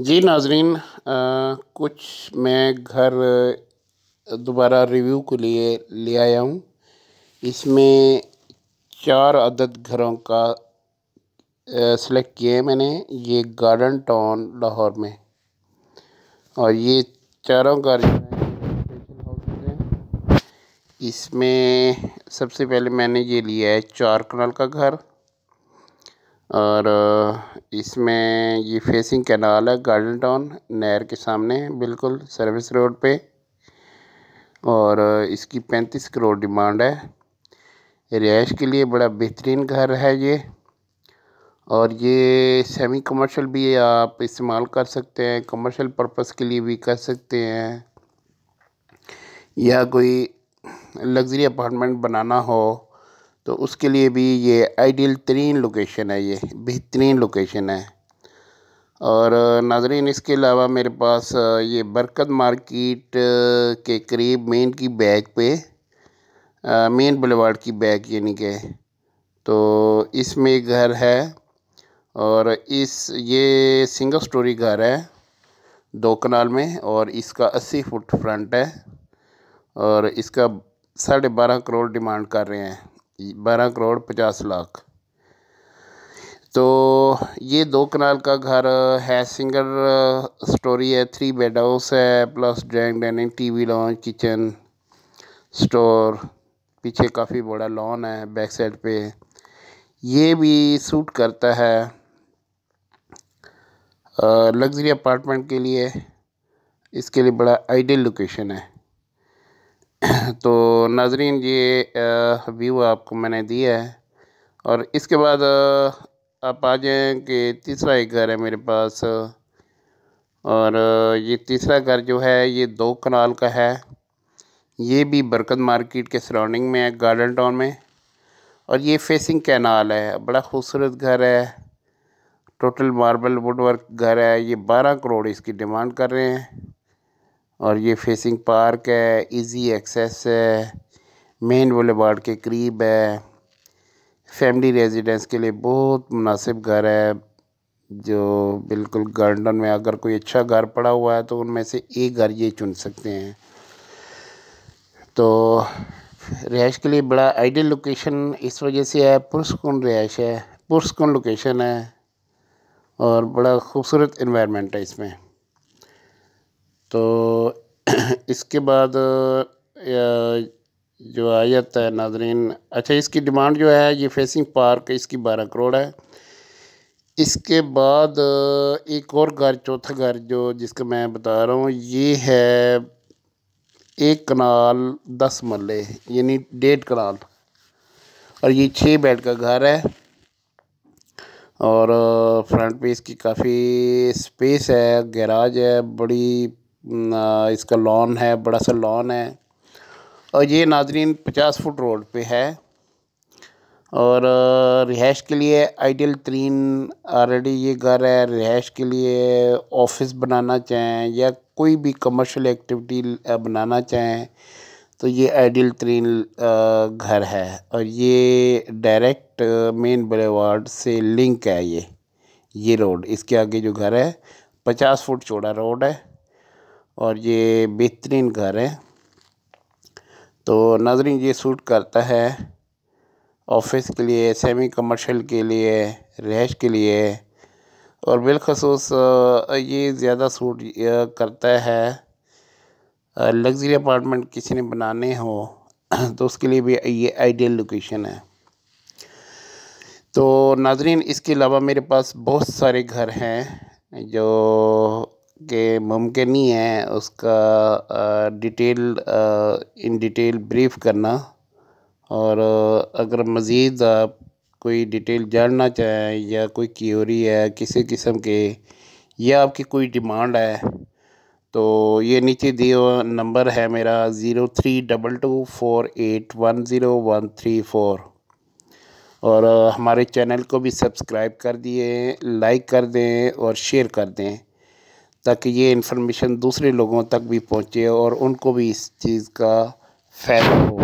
जी नाजरीन कुछ मैं घर दोबारा रिव्यू के लिए ले आया हूँ इसमें चार अदद घरों का सेलेक्ट किए मैंने ये गार्डन टाउन लाहौर में और ये चारों घर जो हैं इसमें सबसे पहले मैंने ये लिया है चार कनाल का घर और इसमें ये फेसिंग कैनाल है गार्डन टाउन नहर के सामने बिल्कुल सर्विस रोड पे और इसकी पैंतीस करोड़ डिमांड है रिहाइश के लिए बड़ा बेहतरीन घर है ये और ये सेमी कमर्शियल भी आप इस्तेमाल कर सकते हैं कमर्शियल पर्पस के लिए भी कर सकते हैं या कोई लग्जरी अपार्टमेंट बनाना हो तो उसके लिए भी ये आइडियल तरीन लोकेशन है ये बेहतरीन लोकेशन है और नाजरीन इसके अलावा मेरे पास ये बरकत मार्केट के करीब मेन की बैग पे मेन बुलेवार्ड की बैग यानी के तो इसमें घर है और इस ये सिंगल स्टोरी घर है दो कनाल में और इसका अस्सी फुट फ्रंट है और इसका साढ़े बारह करोड़ डिमांड कर रहे हैं बारह करोड़ पचास लाख तो ये दो कनाल का घर है सिंगल स्टोरी है थ्री बेड हाउस है plus drawing dining TV lounge kitchen store पीछे काफ़ी बड़ा लॉन है बैक साइड पे ये भी सूट करता है लग्जरी अपार्टमेंट के लिए इसके लिए बड़ा आइडियल लोकेशन है तो नाज़रीन ये व्यू आपको मैंने दिया है और इसके बाद आप आ जाएँ कि तीसरा एक घर है मेरे पास और ये तीसरा घर जो है ये दो कनाल का है ये भी बरकत मार्केट के सराउंडिंग में है गार्डन टाउन में और ये फेसिंग कैनाल है बड़ा खूबसूरत घर है टोटल मार्बल वुड वर्क घर है ये बारह करोड़ इसकी डिमांड कर रहे हैं और ये फेसिंग पार्क है इजी एक्सेस है मेन बुलेवार्ड के करीब है फैमिली रेजिडेंस के लिए बहुत मुनासिब घर है जो बिल्कुल गार्डन में अगर कोई अच्छा घर पड़ा हुआ है तो उनमें से एक घर ये चुन सकते हैं तो रिहाइश के लिए बड़ा आइडियल लोकेशन इस वजह से है पुरस्कून रिहाइश है पुरस्कून लोकेशन है और बड़ा खूबसूरत इन्वायरमेंट है इसमें तो इसके बाद जो आयत है नाजरीन अच्छा इसकी डिमांड जो है ये फेसिंग पार्क इसकी बारह करोड़ है इसके बाद एक और घर चौथा घर जो जिसका मैं बता रहा हूँ ये है एक कनाल दस मरले यानी डेढ़ कनाल और ये छः बेड का घर है और फ्रंट पे इसकी काफ़ी स्पेस है गैराज है बड़ी इसका लॉन है बड़ा सा लॉन है और ये नाजरीन पचास फुट रोड पे है और रिहाइश के लिए आइडियल तरीन ऑलरेडी ये घर है रिहाइश के लिए ऑफिस बनाना चाहें या कोई भी कमर्शियल एक्टिविटी बनाना चाहें तो ये आइडियल तरीन घर है और ये डायरेक्ट मेन बलेवार्ड से लिंक है ये ये रोड इसके आगे जो घर है पचास फुट चौड़ा रोड है और ये बेहतरीन घर है तो नाजरीन ये सूट करता है ऑफिस के लिए सेमी कमर्शियल के लिए रहाइश के लिए और बिलखसूस ये ज़्यादा सूट करता है लग्जरी अपार्टमेंट किसी ने बनाने हो तो उसके लिए भी ये आइडियल लोकेशन है तो नाजरीन इसके अलावा मेरे पास बहुत सारे घर हैं जो के मुमकिन नहीं है उसका डिटेल इन डिटेल ब्रीफ करना और अगर मज़ीद आप कोई डिटेल जानना चाहें या कोई क्योरी है किसी किस्म के या आपकी कोई डिमांड है तो ये नीचे दिए नंबर है मेरा zero three double two four eight one zero one three four और हमारे चैनल को भी सब्सक्राइब कर दिए लाइक कर दें और शेयर कर दें ताकि ये इन्फॉर्मेशन दूसरे लोगों तक भी पहुँचे और उनको भी इस चीज़ का फ़ायदा हो